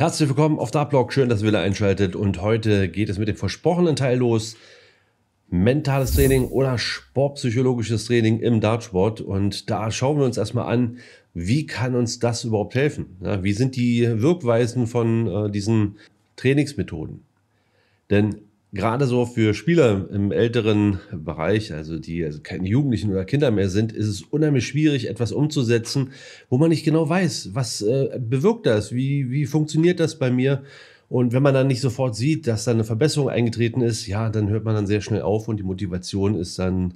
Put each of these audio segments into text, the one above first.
Herzlich willkommen auf der Schön, dass ihr wieder einschaltet. Und heute geht es mit dem versprochenen Teil los. Mentales Training oder sportpsychologisches Training im Dartsport. Und da schauen wir uns erstmal an, wie kann uns das überhaupt helfen? Ja, wie sind die Wirkweisen von äh, diesen Trainingsmethoden? Denn gerade so für Spieler im älteren Bereich, also die also keine Jugendlichen oder Kinder mehr sind, ist es unheimlich schwierig, etwas umzusetzen, wo man nicht genau weiß, was äh, bewirkt das, wie, wie funktioniert das bei mir. Und wenn man dann nicht sofort sieht, dass da eine Verbesserung eingetreten ist, ja, dann hört man dann sehr schnell auf und die Motivation ist dann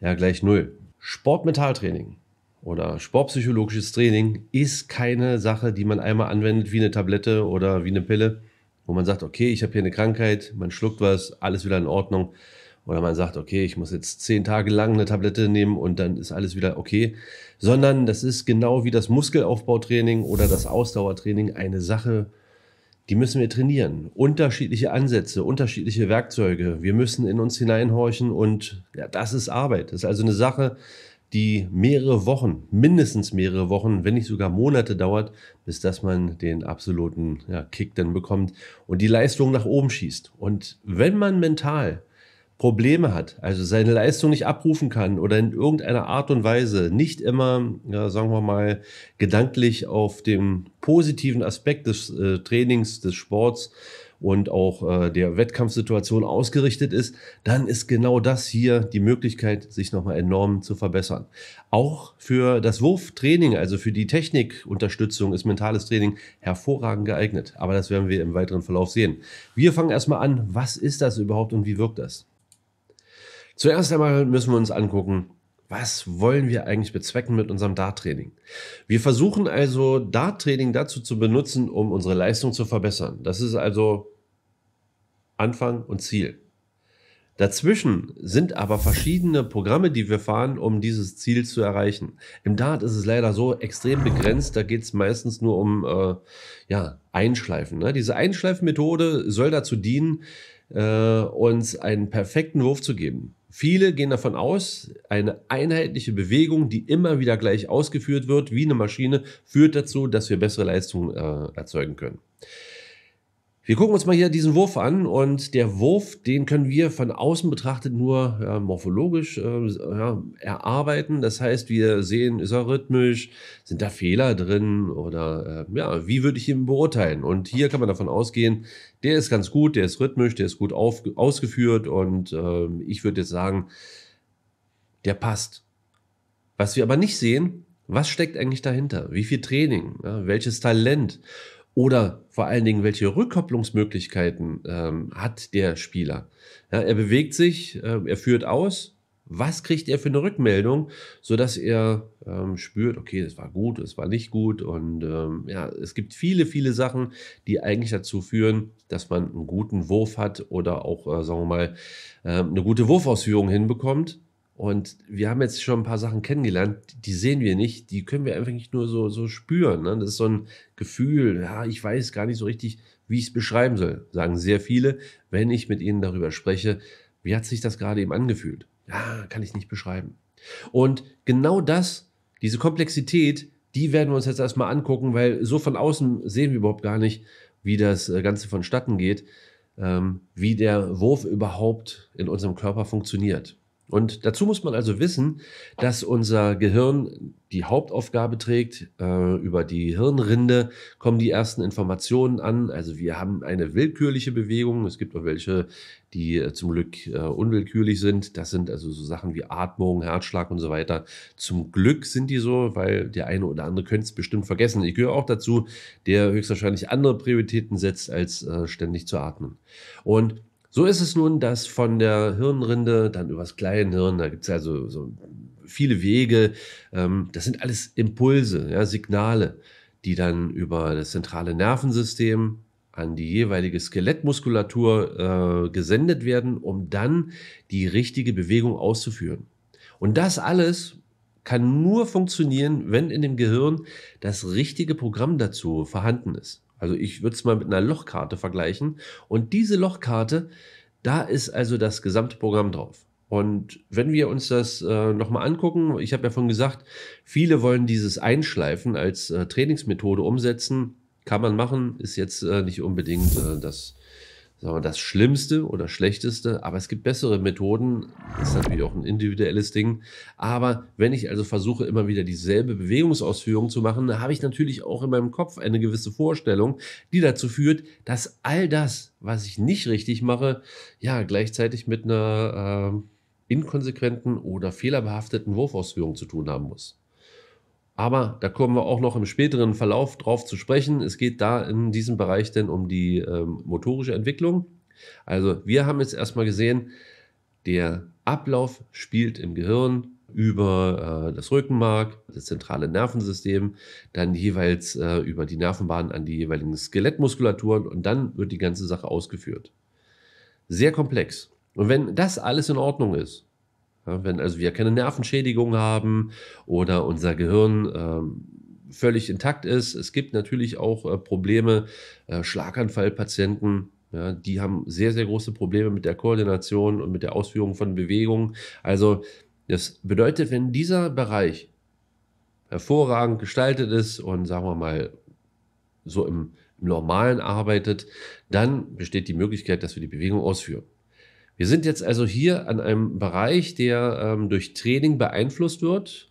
ja gleich null. Sportmentaltraining oder sportpsychologisches Training ist keine Sache, die man einmal anwendet wie eine Tablette oder wie eine Pille wo man sagt, okay, ich habe hier eine Krankheit, man schluckt was, alles wieder in Ordnung. Oder man sagt, okay, ich muss jetzt zehn Tage lang eine Tablette nehmen und dann ist alles wieder okay. Sondern das ist genau wie das Muskelaufbautraining oder das Ausdauertraining eine Sache, die müssen wir trainieren. Unterschiedliche Ansätze, unterschiedliche Werkzeuge. Wir müssen in uns hineinhorchen und ja, das ist Arbeit. Das ist also eine Sache, die mehrere Wochen, mindestens mehrere Wochen, wenn nicht sogar Monate dauert, bis dass man den absoluten ja, Kick dann bekommt und die Leistung nach oben schießt. Und wenn man mental Probleme hat, also seine Leistung nicht abrufen kann oder in irgendeiner Art und Weise nicht immer, ja, sagen wir mal, gedanklich auf dem positiven Aspekt des äh, Trainings, des Sports und auch äh, der Wettkampfsituation ausgerichtet ist, dann ist genau das hier die Möglichkeit, sich nochmal enorm zu verbessern. Auch für das Wurftraining, also für die Technikunterstützung, ist mentales Training hervorragend geeignet. Aber das werden wir im weiteren Verlauf sehen. Wir fangen erstmal an, was ist das überhaupt und wie wirkt das? Zuerst einmal müssen wir uns angucken, was wollen wir eigentlich bezwecken mit unserem Darttraining? Wir versuchen also Darttraining dazu zu benutzen, um unsere Leistung zu verbessern. Das ist also Anfang und Ziel. Dazwischen sind aber verschiedene Programme, die wir fahren, um dieses Ziel zu erreichen. Im Dart ist es leider so extrem begrenzt, da geht es meistens nur um äh, ja, Einschleifen. Ne? Diese Einschleifmethode soll dazu dienen, äh, uns einen perfekten Wurf zu geben. Viele gehen davon aus, eine einheitliche Bewegung, die immer wieder gleich ausgeführt wird, wie eine Maschine, führt dazu, dass wir bessere Leistungen äh, erzeugen können. Wir gucken uns mal hier diesen Wurf an und der Wurf, den können wir von außen betrachtet nur ja, morphologisch äh, ja, erarbeiten. Das heißt, wir sehen, ist er rhythmisch, sind da Fehler drin oder äh, ja, wie würde ich ihn beurteilen? Und hier kann man davon ausgehen, der ist ganz gut, der ist rhythmisch, der ist gut auf, ausgeführt und äh, ich würde jetzt sagen, der passt. Was wir aber nicht sehen, was steckt eigentlich dahinter? Wie viel Training? Ja, welches Talent? Oder vor allen Dingen, welche Rückkopplungsmöglichkeiten ähm, hat der Spieler? Ja, er bewegt sich, äh, er führt aus. Was kriegt er für eine Rückmeldung, sodass er ähm, spürt, okay, das war gut, das war nicht gut. Und ähm, ja, es gibt viele, viele Sachen, die eigentlich dazu führen, dass man einen guten Wurf hat oder auch, äh, sagen wir mal, äh, eine gute Wurfausführung hinbekommt. Und wir haben jetzt schon ein paar Sachen kennengelernt, die sehen wir nicht, die können wir einfach nicht nur so, so spüren. Ne? Das ist so ein Gefühl, ja, ich weiß gar nicht so richtig, wie ich es beschreiben soll, sagen sehr viele, wenn ich mit ihnen darüber spreche, wie hat sich das gerade eben angefühlt? Ja, kann ich nicht beschreiben. Und genau das, diese Komplexität, die werden wir uns jetzt erstmal angucken, weil so von außen sehen wir überhaupt gar nicht, wie das äh, Ganze vonstatten geht, ähm, wie der Wurf überhaupt in unserem Körper funktioniert. Und dazu muss man also wissen, dass unser Gehirn die Hauptaufgabe trägt. Äh, über die Hirnrinde kommen die ersten Informationen an. Also wir haben eine willkürliche Bewegung. Es gibt auch welche, die äh, zum Glück äh, unwillkürlich sind. Das sind also so Sachen wie Atmung, Herzschlag und so weiter. Zum Glück sind die so, weil der eine oder andere könnte es bestimmt vergessen. Ich gehöre auch dazu, der höchstwahrscheinlich andere Prioritäten setzt, als ständig zu atmen. Und so ist es nun, dass von der Hirnrinde dann übers Kleinhirn, da gibt es ja so, so viele Wege, ähm, das sind alles Impulse, ja, Signale, die dann über das zentrale Nervensystem an die jeweilige Skelettmuskulatur äh, gesendet werden, um dann die richtige Bewegung auszuführen. Und das alles kann nur funktionieren, wenn in dem Gehirn das richtige Programm dazu vorhanden ist. Also ich würde es mal mit einer Lochkarte vergleichen. Und diese Lochkarte, da ist also das gesamte Programm drauf. Und wenn wir uns das äh, nochmal angucken, ich habe ja schon gesagt, viele wollen dieses Einschleifen als äh, Trainingsmethode umsetzen. Kann man machen, ist jetzt äh, nicht unbedingt äh, das sagen wir, das Schlimmste oder Schlechteste, aber es gibt bessere Methoden, ist natürlich auch ein individuelles Ding. Aber wenn ich also versuche, immer wieder dieselbe Bewegungsausführung zu machen, habe ich natürlich auch in meinem Kopf eine gewisse Vorstellung, die dazu führt, dass all das, was ich nicht richtig mache, ja, gleichzeitig mit einer äh, inkonsequenten oder fehlerbehafteten Wurfausführung zu tun haben muss. Aber da kommen wir auch noch im späteren Verlauf drauf zu sprechen. Es geht da in diesem Bereich denn um die ähm, motorische Entwicklung. Also wir haben jetzt erstmal gesehen, der Ablauf spielt im Gehirn über äh, das Rückenmark, das zentrale Nervensystem, dann jeweils äh, über die Nervenbahnen an die jeweiligen Skelettmuskulaturen und dann wird die ganze Sache ausgeführt. Sehr komplex. Und wenn das alles in Ordnung ist, ja, wenn also wir keine Nervenschädigung haben oder unser Gehirn ähm, völlig intakt ist. Es gibt natürlich auch äh, Probleme, äh, Schlaganfallpatienten. Ja, die haben sehr, sehr große Probleme mit der Koordination und mit der Ausführung von Bewegungen. Also das bedeutet, wenn dieser Bereich hervorragend gestaltet ist und sagen wir mal so im, im Normalen arbeitet, dann besteht die Möglichkeit, dass wir die Bewegung ausführen. Wir sind jetzt also hier an einem Bereich, der ähm, durch Training beeinflusst wird,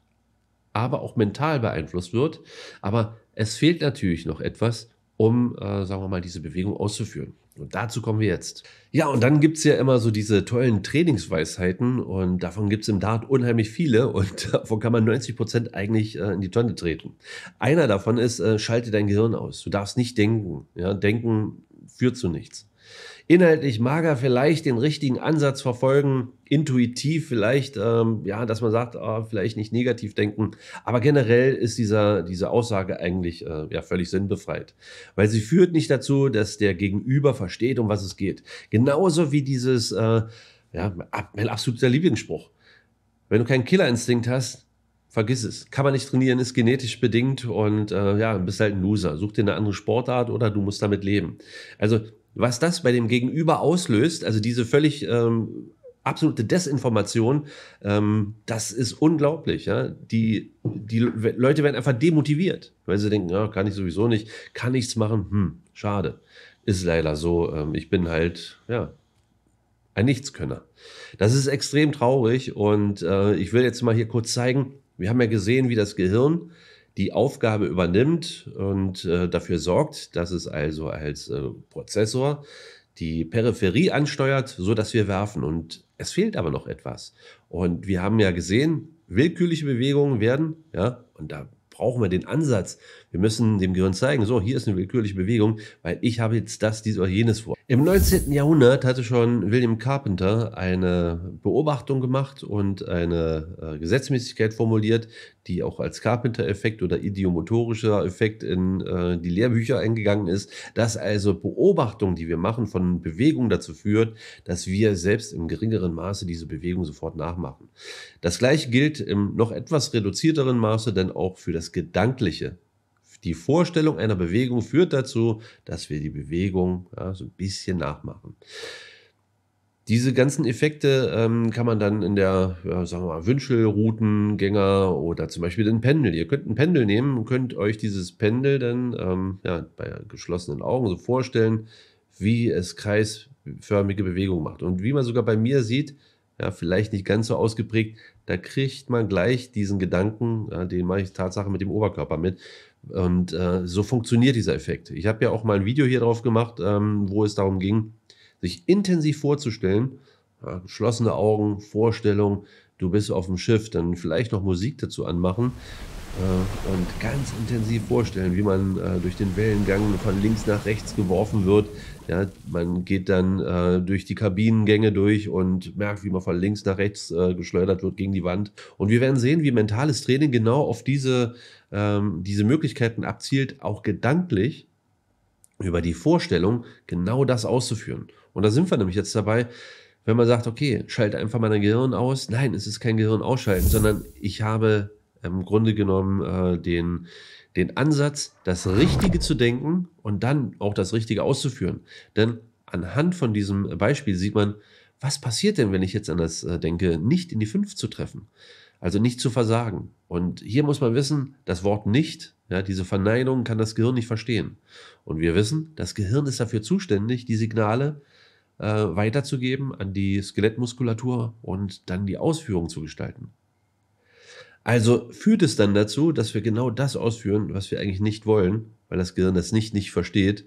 aber auch mental beeinflusst wird. Aber es fehlt natürlich noch etwas, um, äh, sagen wir mal, diese Bewegung auszuführen. Und dazu kommen wir jetzt. Ja, und dann gibt es ja immer so diese tollen Trainingsweisheiten und davon gibt es im Dart unheimlich viele und davon kann man 90 Prozent eigentlich äh, in die Tonne treten. Einer davon ist, äh, schalte dein Gehirn aus. Du darfst nicht denken. Ja, denken führt zu nichts inhaltlich mag er vielleicht den richtigen Ansatz verfolgen, intuitiv vielleicht, ähm, ja, dass man sagt, ah, vielleicht nicht negativ denken. Aber generell ist dieser, diese Aussage eigentlich äh, ja völlig sinnbefreit, weil sie führt nicht dazu, dass der Gegenüber versteht, um was es geht. Genauso wie dieses, äh, ja, mein absoluter Lieblingsspruch. Wenn du keinen Killerinstinkt hast, vergiss es. Kann man nicht trainieren, ist genetisch bedingt und äh, ja, bist halt ein Loser. Such dir eine andere Sportart oder du musst damit leben. Also was das bei dem Gegenüber auslöst, also diese völlig ähm, absolute Desinformation, ähm, das ist unglaublich. Ja? Die, die Leute werden einfach demotiviert, weil sie denken, ja, kann ich sowieso nicht, kann nichts machen, hm, schade. Ist leider so, ähm, ich bin halt, ja, ein Nichtskönner. Das ist extrem traurig und äh, ich will jetzt mal hier kurz zeigen, wir haben ja gesehen, wie das Gehirn äh, die Aufgabe übernimmt und äh, dafür sorgt, dass es also als äh, Prozessor die Peripherie ansteuert, so dass wir werfen. Und es fehlt aber noch etwas. Und wir haben ja gesehen, willkürliche Bewegungen werden, ja, und da brauchen wir den Ansatz wir müssen dem Gehirn zeigen, so, hier ist eine willkürliche Bewegung, weil ich habe jetzt das, dies oder jenes vor. Im 19. Jahrhundert hatte schon William Carpenter eine Beobachtung gemacht und eine äh, Gesetzmäßigkeit formuliert, die auch als Carpenter-Effekt oder idiomotorischer Effekt in äh, die Lehrbücher eingegangen ist, dass also Beobachtung, die wir machen von Bewegung dazu führt, dass wir selbst im geringeren Maße diese Bewegung sofort nachmachen. Das gleiche gilt im noch etwas reduzierteren Maße dann auch für das Gedankliche. Die Vorstellung einer Bewegung führt dazu, dass wir die Bewegung ja, so ein bisschen nachmachen. Diese ganzen Effekte ähm, kann man dann in der, ja, sagen wir mal, Wünschelroutengänger oder zum Beispiel den Pendel. Ihr könnt ein Pendel nehmen und könnt euch dieses Pendel dann ähm, ja, bei geschlossenen Augen so vorstellen, wie es kreisförmige Bewegungen macht. Und wie man sogar bei mir sieht, ja, vielleicht nicht ganz so ausgeprägt, da kriegt man gleich diesen Gedanken, ja, den mache ich Tatsache mit dem Oberkörper mit, und äh, so funktioniert dieser Effekt. Ich habe ja auch mal ein Video hier drauf gemacht, ähm, wo es darum ging, sich intensiv vorzustellen, ja, geschlossene Augen, Vorstellung, du bist auf dem Schiff, dann vielleicht noch Musik dazu anmachen äh, und ganz intensiv vorstellen, wie man äh, durch den Wellengang von links nach rechts geworfen wird, ja, man geht dann äh, durch die Kabinengänge durch und merkt, wie man von links nach rechts äh, geschleudert wird gegen die Wand. Und wir werden sehen, wie mentales Training genau auf diese, ähm, diese Möglichkeiten abzielt, auch gedanklich über die Vorstellung genau das auszuführen. Und da sind wir nämlich jetzt dabei, wenn man sagt, okay, schalte einfach mein Gehirn aus. Nein, es ist kein Gehirn ausschalten, sondern ich habe im Grunde genommen äh, den, den Ansatz, das Richtige zu denken und dann auch das Richtige auszuführen. Denn anhand von diesem Beispiel sieht man, was passiert denn, wenn ich jetzt an das äh, denke, nicht in die 5 zu treffen? Also nicht zu versagen. Und hier muss man wissen, das Wort nicht, ja, diese Verneinung kann das Gehirn nicht verstehen. Und wir wissen, das Gehirn ist dafür zuständig, die Signale äh, weiterzugeben an die Skelettmuskulatur und dann die Ausführung zu gestalten. Also führt es dann dazu, dass wir genau das ausführen, was wir eigentlich nicht wollen, weil das Gehirn das nicht nicht versteht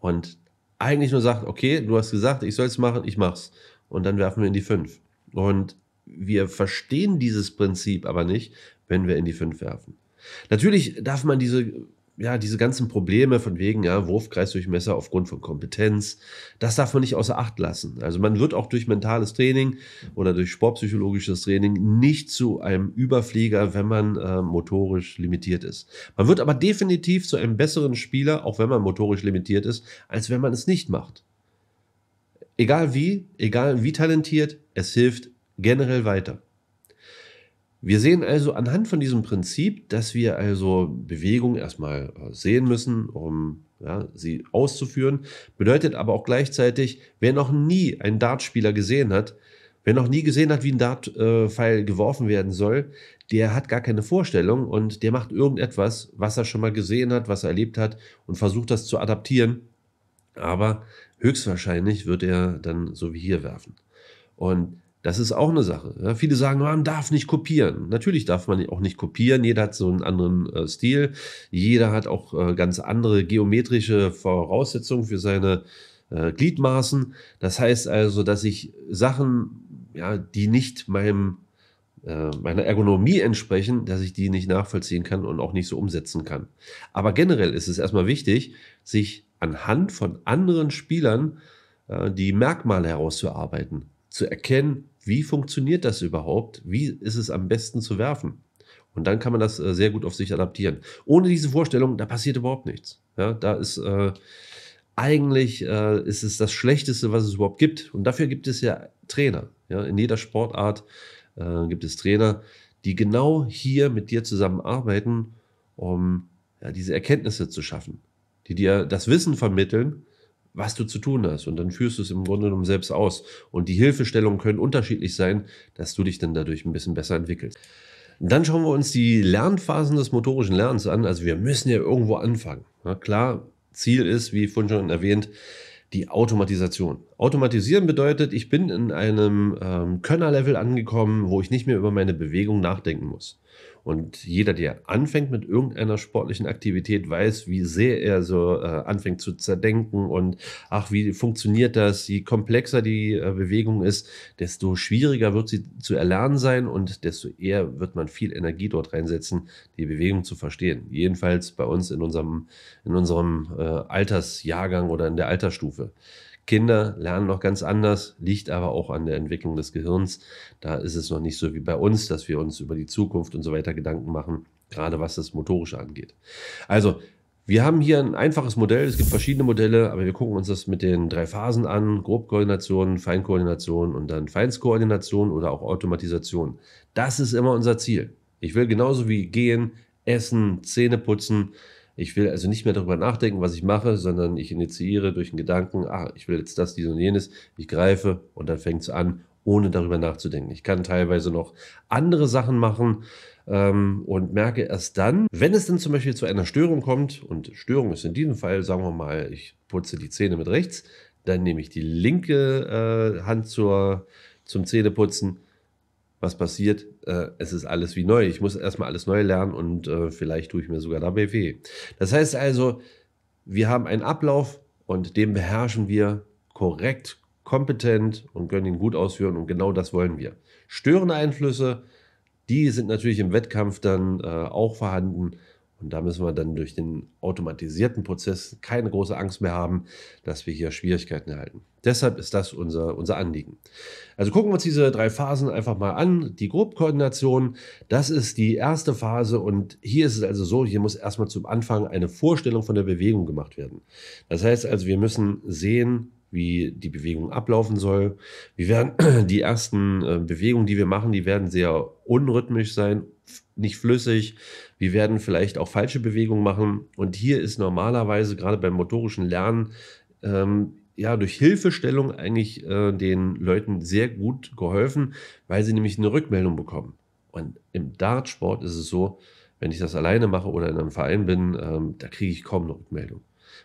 und eigentlich nur sagt, okay, du hast gesagt, ich soll es machen, ich mach's. Und dann werfen wir in die 5. Und wir verstehen dieses Prinzip aber nicht, wenn wir in die 5 werfen. Natürlich darf man diese ja, diese ganzen Probleme von wegen, ja, Wurfkreisdurchmesser aufgrund von Kompetenz, das darf man nicht außer Acht lassen. Also man wird auch durch mentales Training oder durch sportpsychologisches Training nicht zu einem Überflieger, wenn man äh, motorisch limitiert ist. Man wird aber definitiv zu einem besseren Spieler, auch wenn man motorisch limitiert ist, als wenn man es nicht macht. Egal wie, egal wie talentiert, es hilft generell weiter. Wir sehen also anhand von diesem Prinzip, dass wir also Bewegung erstmal äh, sehen müssen, um ja, sie auszuführen, bedeutet aber auch gleichzeitig, wer noch nie einen Dartspieler gesehen hat, wer noch nie gesehen hat, wie ein Dartpfeil äh, geworfen werden soll, der hat gar keine Vorstellung und der macht irgendetwas, was er schon mal gesehen hat, was er erlebt hat und versucht das zu adaptieren. Aber höchstwahrscheinlich wird er dann so wie hier werfen. Und das ist auch eine Sache. Ja, viele sagen, ah, man darf nicht kopieren. Natürlich darf man auch nicht kopieren. Jeder hat so einen anderen äh, Stil. Jeder hat auch äh, ganz andere geometrische Voraussetzungen für seine äh, Gliedmaßen. Das heißt also, dass ich Sachen, ja, die nicht meinem äh, meiner Ergonomie entsprechen, dass ich die nicht nachvollziehen kann und auch nicht so umsetzen kann. Aber generell ist es erstmal wichtig, sich anhand von anderen Spielern äh, die Merkmale herauszuarbeiten zu erkennen, wie funktioniert das überhaupt, wie ist es am besten zu werfen. Und dann kann man das äh, sehr gut auf sich adaptieren. Ohne diese Vorstellung, da passiert überhaupt nichts. Ja, da ist äh, eigentlich äh, ist es das Schlechteste, was es überhaupt gibt. Und dafür gibt es ja Trainer. Ja, in jeder Sportart äh, gibt es Trainer, die genau hier mit dir zusammenarbeiten, um ja, diese Erkenntnisse zu schaffen, die dir das Wissen vermitteln, was du zu tun hast. Und dann führst du es im Grunde genommen selbst aus. Und die Hilfestellungen können unterschiedlich sein, dass du dich dann dadurch ein bisschen besser entwickelst. Dann schauen wir uns die Lernphasen des motorischen Lernens an. Also wir müssen ja irgendwo anfangen. Ja, klar, Ziel ist, wie vorhin schon erwähnt, die Automatisation. Automatisieren bedeutet, ich bin in einem ähm, Könnerlevel angekommen, wo ich nicht mehr über meine Bewegung nachdenken muss. Und jeder, der anfängt mit irgendeiner sportlichen Aktivität, weiß, wie sehr er so äh, anfängt zu zerdenken und ach, wie funktioniert das? Je komplexer die äh, Bewegung ist, desto schwieriger wird sie zu erlernen sein und desto eher wird man viel Energie dort reinsetzen, die Bewegung zu verstehen. Jedenfalls bei uns in unserem, in unserem äh, Altersjahrgang oder in der Altersstufe. Kinder lernen noch ganz anders, liegt aber auch an der Entwicklung des Gehirns. Da ist es noch nicht so wie bei uns, dass wir uns über die Zukunft und so weiter Gedanken machen, gerade was das Motorische angeht. Also, wir haben hier ein einfaches Modell. Es gibt verschiedene Modelle, aber wir gucken uns das mit den drei Phasen an: Grobkoordination, Feinkoordination und dann Feinskoordination oder auch Automatisation. Das ist immer unser Ziel. Ich will genauso wie gehen, essen, Zähne putzen, ich will also nicht mehr darüber nachdenken, was ich mache, sondern ich initiiere durch den Gedanken, ah, ich will jetzt das, dies und jenes, ich greife und dann fängt es an, ohne darüber nachzudenken. Ich kann teilweise noch andere Sachen machen ähm, und merke erst dann, wenn es dann zum Beispiel zu einer Störung kommt, und Störung ist in diesem Fall, sagen wir mal, ich putze die Zähne mit rechts, dann nehme ich die linke äh, Hand zur, zum Zähneputzen was passiert, äh, es ist alles wie neu. Ich muss erstmal alles neu lernen und äh, vielleicht tue ich mir sogar dabei weh. Das heißt also, wir haben einen Ablauf und den beherrschen wir korrekt, kompetent und können ihn gut ausführen und genau das wollen wir. Störende Einflüsse, die sind natürlich im Wettkampf dann äh, auch vorhanden und da müssen wir dann durch den automatisierten Prozess keine große Angst mehr haben, dass wir hier Schwierigkeiten erhalten. Deshalb ist das unser, unser Anliegen. Also gucken wir uns diese drei Phasen einfach mal an. Die Grobkoordination, das ist die erste Phase und hier ist es also so, hier muss erstmal zum Anfang eine Vorstellung von der Bewegung gemacht werden. Das heißt also, wir müssen sehen, wie die Bewegung ablaufen soll. Wir werden die ersten äh, Bewegungen, die wir machen, die werden sehr unrhythmisch sein, nicht flüssig. Wir werden vielleicht auch falsche Bewegungen machen. Und hier ist normalerweise gerade beim motorischen Lernen ähm, ja, durch Hilfestellung eigentlich äh, den Leuten sehr gut geholfen, weil sie nämlich eine Rückmeldung bekommen. Und im Dartsport ist es so, wenn ich das alleine mache oder in einem Verein bin, ähm, da kriege ich kaum eine Rückmeldung.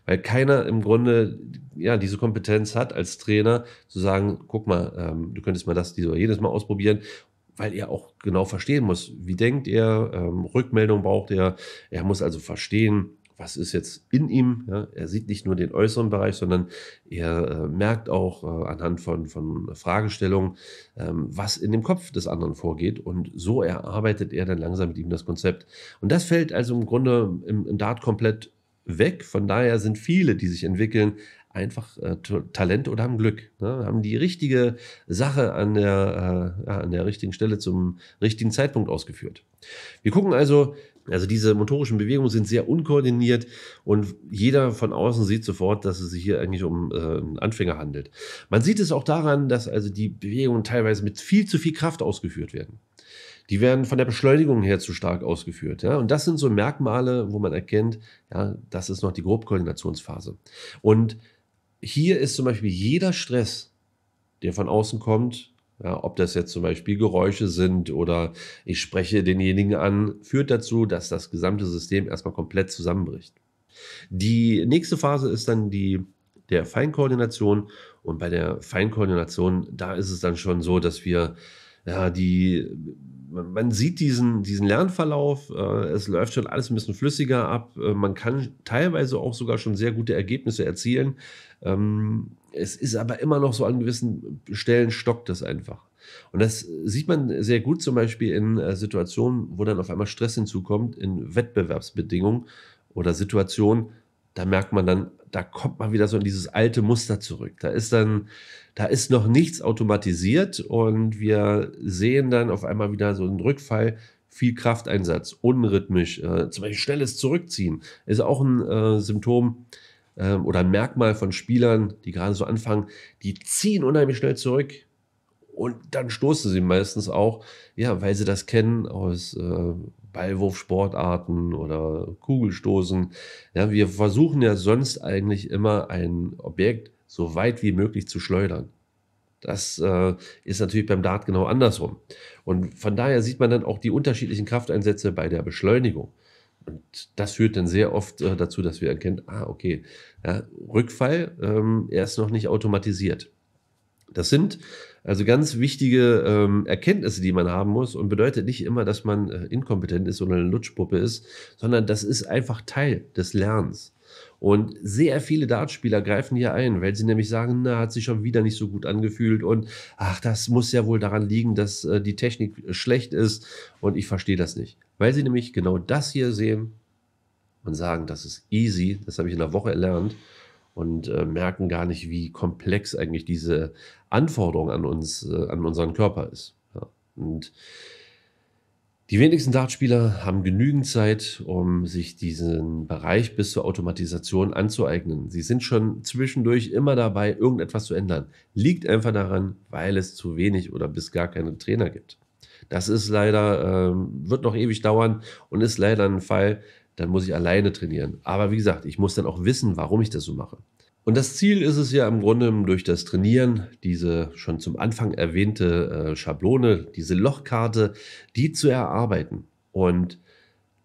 Weil keiner im Grunde ja, diese Kompetenz hat als Trainer, zu sagen, guck mal, ähm, du könntest mal das, dieses oder jedes mal ausprobieren weil er auch genau verstehen muss, wie denkt er, ähm, Rückmeldung braucht er, er muss also verstehen, was ist jetzt in ihm. Ja? Er sieht nicht nur den äußeren Bereich, sondern er äh, merkt auch äh, anhand von, von Fragestellungen, ähm, was in dem Kopf des anderen vorgeht. Und so erarbeitet er dann langsam mit ihm das Konzept. Und das fällt also im Grunde im, im Dart komplett weg. Von daher sind viele, die sich entwickeln, einfach äh, Talent oder haben Glück. Ne? Haben die richtige Sache an der, äh, an der richtigen Stelle zum richtigen Zeitpunkt ausgeführt. Wir gucken also, also diese motorischen Bewegungen sind sehr unkoordiniert und jeder von außen sieht sofort, dass es sich hier eigentlich um äh, einen Anfänger handelt. Man sieht es auch daran, dass also die Bewegungen teilweise mit viel zu viel Kraft ausgeführt werden. Die werden von der Beschleunigung her zu stark ausgeführt. Ja? Und das sind so Merkmale, wo man erkennt, ja, das ist noch die Grobkoordinationsphase. Und hier ist zum Beispiel jeder Stress, der von außen kommt, ja, ob das jetzt zum Beispiel Geräusche sind oder ich spreche denjenigen an, führt dazu, dass das gesamte System erstmal komplett zusammenbricht. Die nächste Phase ist dann die der Feinkoordination und bei der Feinkoordination, da ist es dann schon so, dass wir ja, die man sieht diesen, diesen Lernverlauf, äh, es läuft schon alles ein bisschen flüssiger ab, äh, man kann teilweise auch sogar schon sehr gute Ergebnisse erzielen. Ähm, es ist aber immer noch so an gewissen Stellen stockt das einfach. Und das sieht man sehr gut zum Beispiel in äh, Situationen, wo dann auf einmal Stress hinzukommt, in Wettbewerbsbedingungen oder Situationen, da merkt man dann, da kommt man wieder so in dieses alte Muster zurück. Da ist dann, da ist noch nichts automatisiert und wir sehen dann auf einmal wieder so einen Rückfall, viel Krafteinsatz, unrhythmisch, äh, zum Beispiel schnelles Zurückziehen ist auch ein äh, Symptom äh, oder ein Merkmal von Spielern, die gerade so anfangen, die ziehen unheimlich schnell zurück und dann stoßen sie meistens auch, ja, weil sie das kennen aus äh, Ballwurfsportarten oder Kugelstoßen. Ja, wir versuchen ja sonst eigentlich immer ein Objekt so weit wie möglich zu schleudern. Das äh, ist natürlich beim Dart genau andersrum. Und von daher sieht man dann auch die unterschiedlichen Krafteinsätze bei der Beschleunigung. Und das führt dann sehr oft äh, dazu, dass wir erkennen, ah, okay, ja, Rückfall, ähm, er ist noch nicht automatisiert. Das sind also ganz wichtige ähm, Erkenntnisse, die man haben muss und bedeutet nicht immer, dass man äh, inkompetent ist oder eine Lutschpuppe ist, sondern das ist einfach Teil des Lernens. Und sehr viele Dartspieler greifen hier ein, weil sie nämlich sagen, na, hat sich schon wieder nicht so gut angefühlt und ach, das muss ja wohl daran liegen, dass äh, die Technik äh, schlecht ist und ich verstehe das nicht. Weil sie nämlich genau das hier sehen und sagen, das ist easy, das habe ich in der Woche erlernt und äh, merken gar nicht, wie komplex eigentlich diese Anforderung an uns, äh, an unseren Körper ist. Ja. Und die wenigsten Dartspieler haben genügend Zeit, um sich diesen Bereich bis zur Automatisation anzueignen. Sie sind schon zwischendurch immer dabei, irgendetwas zu ändern. Liegt einfach daran, weil es zu wenig oder bis gar keine Trainer gibt. Das ist leider, äh, wird noch ewig dauern und ist leider ein Fall, dann muss ich alleine trainieren. Aber wie gesagt, ich muss dann auch wissen, warum ich das so mache. Und das Ziel ist es ja im Grunde durch das Trainieren, diese schon zum Anfang erwähnte äh, Schablone, diese Lochkarte, die zu erarbeiten. Und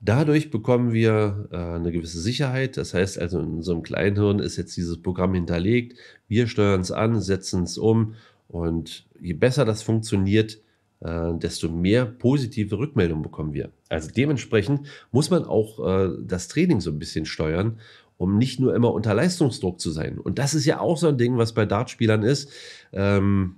dadurch bekommen wir äh, eine gewisse Sicherheit. Das heißt also, in unserem Kleinhirn ist jetzt dieses Programm hinterlegt. Wir steuern es an, setzen es um. Und je besser das funktioniert, äh, desto mehr positive Rückmeldungen bekommen wir. Also dementsprechend muss man auch äh, das Training so ein bisschen steuern, um nicht nur immer unter Leistungsdruck zu sein. Und das ist ja auch so ein Ding, was bei Dartspielern ist. Ähm,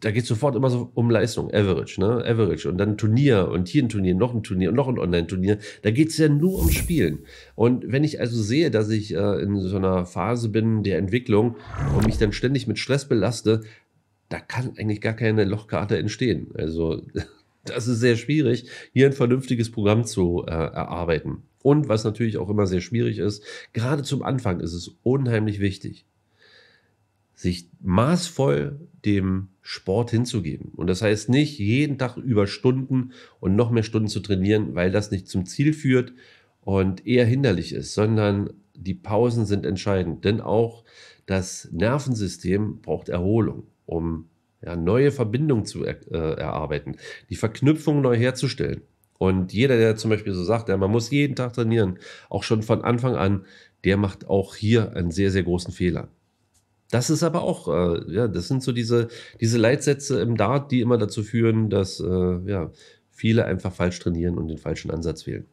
da geht es sofort immer so um Leistung, Average, ne? Average und dann Turnier und hier ein Turnier, noch ein Turnier und noch ein Online-Turnier. Da geht es ja nur um Spielen. Und wenn ich also sehe, dass ich äh, in so einer Phase bin der Entwicklung und mich dann ständig mit Stress belaste, da kann eigentlich gar keine Lochkarte entstehen. Also das ist sehr schwierig, hier ein vernünftiges Programm zu äh, erarbeiten. Und was natürlich auch immer sehr schwierig ist, gerade zum Anfang ist es unheimlich wichtig, sich maßvoll dem Sport hinzugeben. Und das heißt nicht jeden Tag über Stunden und noch mehr Stunden zu trainieren, weil das nicht zum Ziel führt und eher hinderlich ist, sondern die Pausen sind entscheidend. Denn auch das Nervensystem braucht Erholung um ja, neue Verbindungen zu er, äh, erarbeiten, die Verknüpfung neu herzustellen. Und jeder, der zum Beispiel so sagt, ja, man muss jeden Tag trainieren, auch schon von Anfang an, der macht auch hier einen sehr, sehr großen Fehler. Das ist aber auch, äh, ja, das sind so diese, diese Leitsätze im Dart, die immer dazu führen, dass äh, ja, viele einfach falsch trainieren und den falschen Ansatz wählen.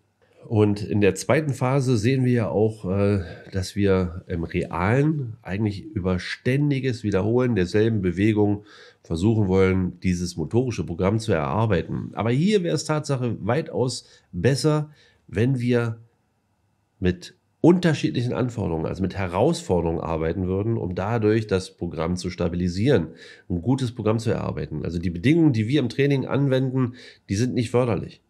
Und in der zweiten Phase sehen wir ja auch, äh, dass wir im Realen eigentlich über ständiges Wiederholen derselben Bewegung versuchen wollen, dieses motorische Programm zu erarbeiten. Aber hier wäre es Tatsache weitaus besser, wenn wir mit unterschiedlichen Anforderungen, also mit Herausforderungen arbeiten würden, um dadurch das Programm zu stabilisieren, ein gutes Programm zu erarbeiten. Also die Bedingungen, die wir im Training anwenden, die sind nicht förderlich.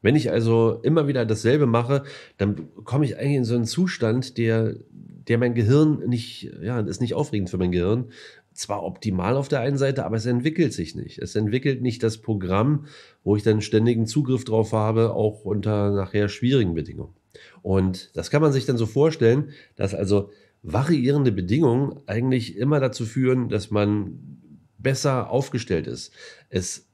Wenn ich also immer wieder dasselbe mache, dann komme ich eigentlich in so einen Zustand, der, der mein Gehirn nicht, ja, ist nicht aufregend für mein Gehirn. Zwar optimal auf der einen Seite, aber es entwickelt sich nicht. Es entwickelt nicht das Programm, wo ich dann ständigen Zugriff drauf habe, auch unter nachher schwierigen Bedingungen. Und das kann man sich dann so vorstellen, dass also variierende Bedingungen eigentlich immer dazu führen, dass man besser aufgestellt ist. Es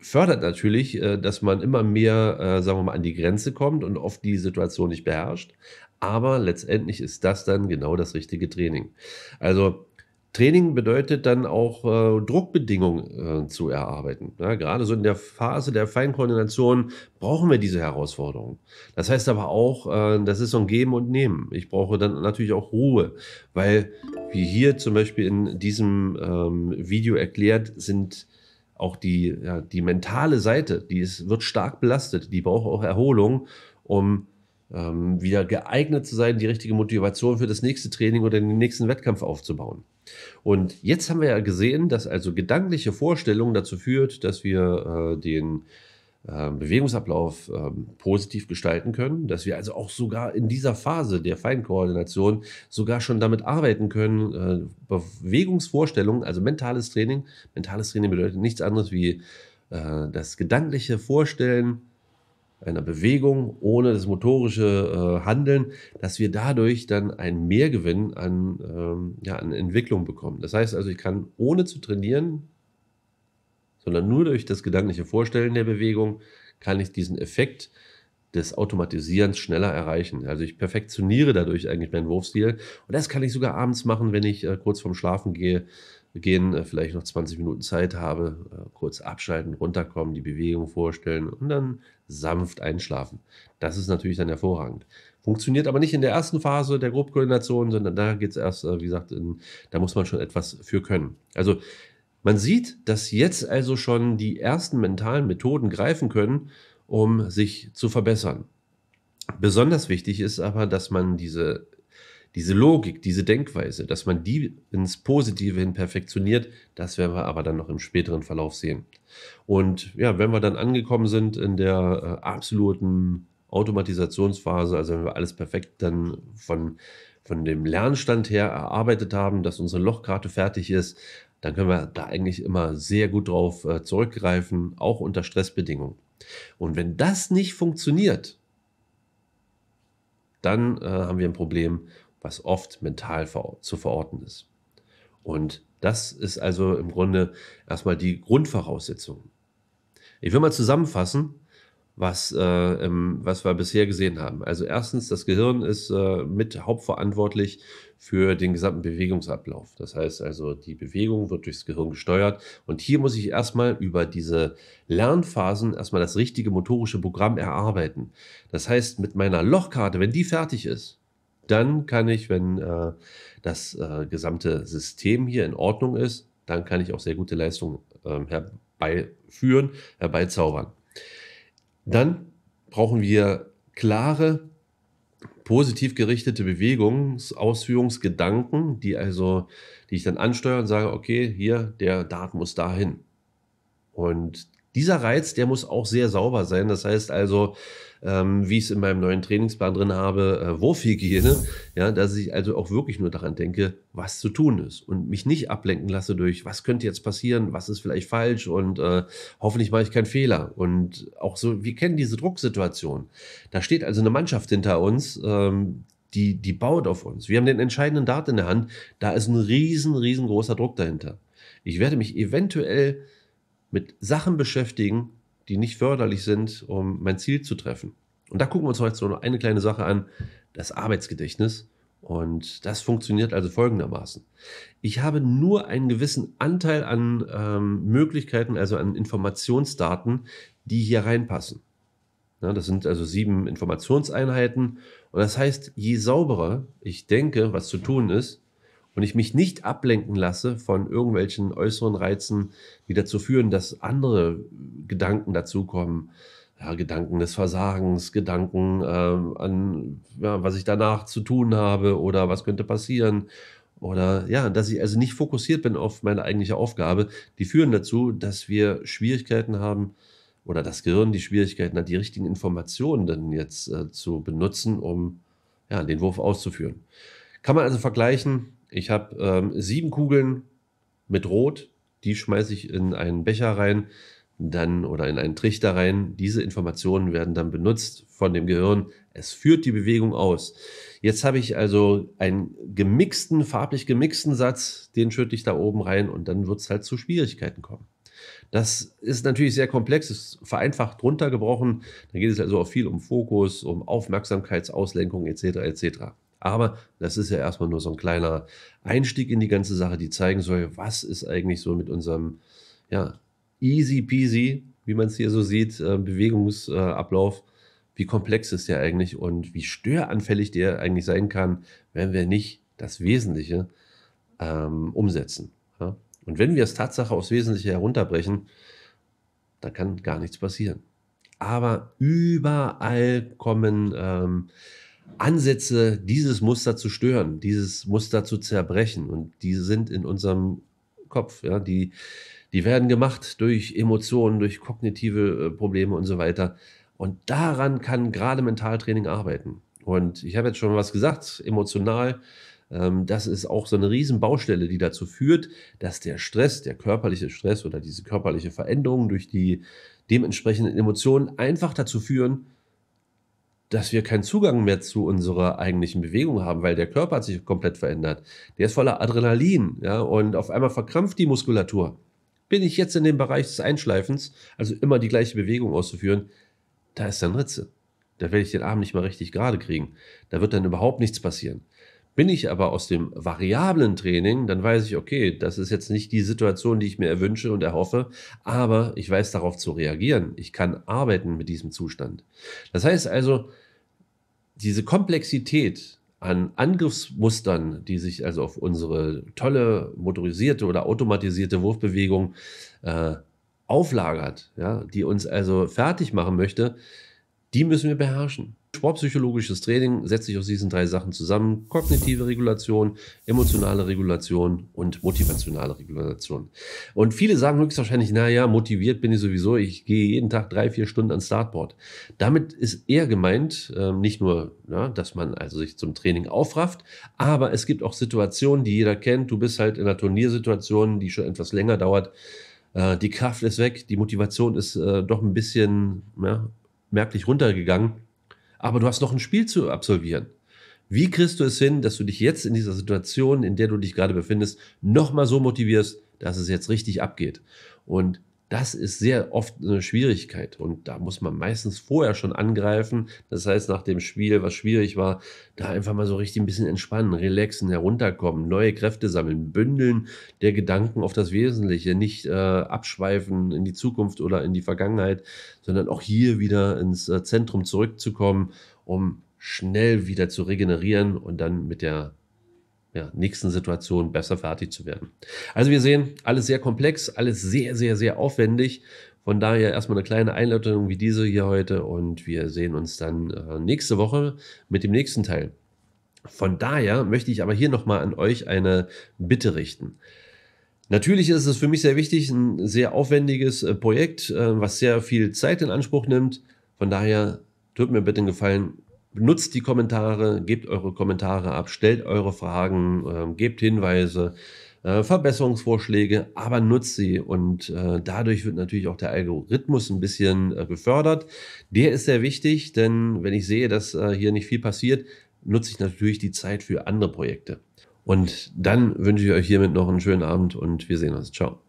fördert natürlich, äh, dass man immer mehr, äh, sagen wir mal, an die Grenze kommt und oft die Situation nicht beherrscht. Aber letztendlich ist das dann genau das richtige Training. Also Training bedeutet dann auch äh, Druckbedingungen zu erarbeiten. gerade so in der Phase der Feinkoordination brauchen wir diese Herausforderungen. Das heißt aber auch, das ist so ein Geben und Nehmen. Ich brauche dann natürlich auch Ruhe, weil wie hier zum Beispiel in diesem ähm, Video erklärt, sind auch die, ja, die mentale Seite, die ist, wird stark belastet, die braucht auch Erholung, um ähm, wieder geeignet zu sein, die richtige Motivation für das nächste Training oder den nächsten Wettkampf aufzubauen. Und jetzt haben wir ja gesehen, dass also gedankliche Vorstellungen dazu führt, dass wir äh, den ähm, Bewegungsablauf ähm, positiv gestalten können, dass wir also auch sogar in dieser Phase der Feinkoordination sogar schon damit arbeiten können, äh, Bewegungsvorstellungen, also mentales Training. Mentales Training bedeutet nichts anderes wie äh, das gedankliche Vorstellen einer Bewegung ohne das motorische äh, Handeln, dass wir dadurch dann einen Mehrgewinn an, ähm, ja, an Entwicklung bekommen. Das heißt also, ich kann ohne zu trainieren sondern nur durch das gedankliche Vorstellen der Bewegung kann ich diesen Effekt des Automatisierens schneller erreichen. Also ich perfektioniere dadurch eigentlich meinen Wurfstil und das kann ich sogar abends machen, wenn ich äh, kurz vorm Schlafen gehe, gehen, äh, vielleicht noch 20 Minuten Zeit habe, äh, kurz abschalten, runterkommen, die Bewegung vorstellen und dann sanft einschlafen. Das ist natürlich dann hervorragend. Funktioniert aber nicht in der ersten Phase der Grobkoordination, sondern da geht es erst, wie gesagt, in, da muss man schon etwas für können. Also man sieht, dass jetzt also schon die ersten mentalen Methoden greifen können, um sich zu verbessern. Besonders wichtig ist aber, dass man diese, diese Logik, diese Denkweise, dass man die ins Positive hin perfektioniert, das werden wir aber dann noch im späteren Verlauf sehen. Und ja, wenn wir dann angekommen sind in der äh, absoluten Automatisationsphase, also wenn wir alles perfekt dann von, von dem Lernstand her erarbeitet haben, dass unsere Lochkarte fertig ist, dann können wir da eigentlich immer sehr gut drauf äh, zurückgreifen, auch unter Stressbedingungen. Und wenn das nicht funktioniert, dann äh, haben wir ein Problem, was oft mental ver zu verorten ist. Und das ist also im Grunde erstmal die Grundvoraussetzung. Ich will mal zusammenfassen, was, äh, was wir bisher gesehen haben. Also erstens, das Gehirn ist äh, mit hauptverantwortlich für den gesamten Bewegungsablauf. Das heißt also, die Bewegung wird durchs Gehirn gesteuert. Und hier muss ich erstmal über diese Lernphasen erstmal das richtige motorische Programm erarbeiten. Das heißt, mit meiner Lochkarte, wenn die fertig ist, dann kann ich, wenn äh, das äh, gesamte System hier in Ordnung ist, dann kann ich auch sehr gute Leistungen ähm, herbeiführen, herbeizaubern. Dann brauchen wir klare, positiv gerichtete Bewegungsausführungsgedanken, die also, die ich dann ansteuere und sage, okay, hier, der Dart muss dahin. Und dieser Reiz, der muss auch sehr sauber sein. Das heißt also, ähm, wie ich es in meinem neuen Trainingsplan drin habe, äh, Wurfhygiene, ja, dass ich also auch wirklich nur daran denke, was zu tun ist und mich nicht ablenken lasse durch, was könnte jetzt passieren, was ist vielleicht falsch und äh, hoffentlich mache ich keinen Fehler. Und auch so, wir kennen diese Drucksituation. Da steht also eine Mannschaft hinter uns, ähm, die, die baut auf uns. Wir haben den entscheidenden Dart in der Hand. Da ist ein riesen, riesengroßer Druck dahinter. Ich werde mich eventuell mit Sachen beschäftigen, die nicht förderlich sind, um mein Ziel zu treffen. Und da gucken wir uns heute so noch eine kleine Sache an, das Arbeitsgedächtnis. Und das funktioniert also folgendermaßen. Ich habe nur einen gewissen Anteil an ähm, Möglichkeiten, also an Informationsdaten, die hier reinpassen. Ja, das sind also sieben Informationseinheiten. Und das heißt, je sauberer ich denke, was zu tun ist, und ich mich nicht ablenken lasse von irgendwelchen äußeren Reizen, die dazu führen, dass andere Gedanken dazukommen, ja, Gedanken des Versagens, Gedanken äh, an, ja, was ich danach zu tun habe oder was könnte passieren. Oder ja, dass ich also nicht fokussiert bin auf meine eigentliche Aufgabe, die führen dazu, dass wir Schwierigkeiten haben oder das Gehirn die Schwierigkeiten hat, die richtigen Informationen dann jetzt äh, zu benutzen, um ja, den Wurf auszuführen. Kann man also vergleichen, ich habe ähm, sieben Kugeln mit Rot, die schmeiße ich in einen Becher rein, dann oder in einen Trichter rein. Diese Informationen werden dann benutzt von dem Gehirn. Es führt die Bewegung aus. Jetzt habe ich also einen gemixten, farblich gemixten Satz, den schütte ich da oben rein und dann wird es halt zu Schwierigkeiten kommen. Das ist natürlich sehr komplex, ist vereinfacht runtergebrochen. Da geht es also auch viel um Fokus, um Aufmerksamkeitsauslenkung etc. etc. Aber das ist ja erstmal nur so ein kleiner Einstieg in die ganze Sache, die zeigen soll, was ist eigentlich so mit unserem ja, easy peasy, wie man es hier so sieht, äh, Bewegungsablauf, wie komplex ist der eigentlich und wie störanfällig der eigentlich sein kann, wenn wir nicht das Wesentliche ähm, umsetzen. Ja? Und wenn wir es Tatsache aufs Wesentliche herunterbrechen, da kann gar nichts passieren. Aber überall kommen ähm, Ansätze, dieses Muster zu stören, dieses Muster zu zerbrechen. Und die sind in unserem Kopf. Ja? Die, die werden gemacht durch Emotionen, durch kognitive äh, Probleme und so weiter. Und daran kann gerade Mentaltraining arbeiten. Und ich habe jetzt schon was gesagt, emotional. Ähm, das ist auch so eine Riesenbaustelle, die dazu führt, dass der Stress, der körperliche Stress oder diese körperliche Veränderung durch die dementsprechenden Emotionen einfach dazu führen, dass wir keinen Zugang mehr zu unserer eigentlichen Bewegung haben, weil der Körper hat sich komplett verändert. Der ist voller Adrenalin ja, und auf einmal verkrampft die Muskulatur. Bin ich jetzt in dem Bereich des Einschleifens, also immer die gleiche Bewegung auszuführen, da ist dann Ritze. Da werde ich den Arm nicht mal richtig gerade kriegen. Da wird dann überhaupt nichts passieren. Bin ich aber aus dem variablen Training, dann weiß ich, okay, das ist jetzt nicht die Situation, die ich mir erwünsche und erhoffe, aber ich weiß darauf zu reagieren. Ich kann arbeiten mit diesem Zustand. Das heißt also, diese Komplexität an Angriffsmustern, die sich also auf unsere tolle motorisierte oder automatisierte Wurfbewegung äh, auflagert, ja, die uns also fertig machen möchte, die müssen wir beherrschen. Sportpsychologisches Training setzt sich aus diesen drei Sachen zusammen. Kognitive Regulation, emotionale Regulation und motivationale Regulation. Und viele sagen höchstwahrscheinlich, naja, motiviert bin ich sowieso, ich gehe jeden Tag drei, vier Stunden ans Startboard. Damit ist eher gemeint, ähm, nicht nur, dass man also sich zum Training aufrafft, aber es gibt auch Situationen, die jeder kennt. Du bist halt in einer Turniersituation, die schon etwas länger dauert. Äh, die Kraft ist weg, die Motivation ist äh, doch ein bisschen merklich runtergegangen aber du hast noch ein Spiel zu absolvieren. Wie kriegst du es hin, dass du dich jetzt in dieser Situation, in der du dich gerade befindest, nochmal so motivierst, dass es jetzt richtig abgeht? Und das ist sehr oft eine Schwierigkeit und da muss man meistens vorher schon angreifen. Das heißt, nach dem Spiel, was schwierig war, da einfach mal so richtig ein bisschen entspannen, relaxen, herunterkommen, neue Kräfte sammeln, bündeln der Gedanken auf das Wesentliche, nicht äh, abschweifen in die Zukunft oder in die Vergangenheit, sondern auch hier wieder ins äh, Zentrum zurückzukommen, um schnell wieder zu regenerieren und dann mit der ja, nächsten Situation besser fertig zu werden. Also wir sehen, alles sehr komplex, alles sehr, sehr, sehr aufwendig. Von daher erstmal eine kleine Einleitung wie diese hier heute und wir sehen uns dann äh, nächste Woche mit dem nächsten Teil. Von daher möchte ich aber hier nochmal an euch eine Bitte richten. Natürlich ist es für mich sehr wichtig, ein sehr aufwendiges äh, Projekt, äh, was sehr viel Zeit in Anspruch nimmt. Von daher tut mir bitte einen Gefallen, Benutzt die Kommentare, gebt eure Kommentare ab, stellt eure Fragen, ähm, gebt Hinweise, äh, Verbesserungsvorschläge, aber nutzt sie und äh, dadurch wird natürlich auch der Algorithmus ein bisschen äh, gefördert. Der ist sehr wichtig, denn wenn ich sehe, dass hier nicht viel passiert, nutze ich natürlich die Zeit für andere Projekte. Und dann wünsche ich euch hiermit noch einen schönen Abend und wir sehen uns. Ciao.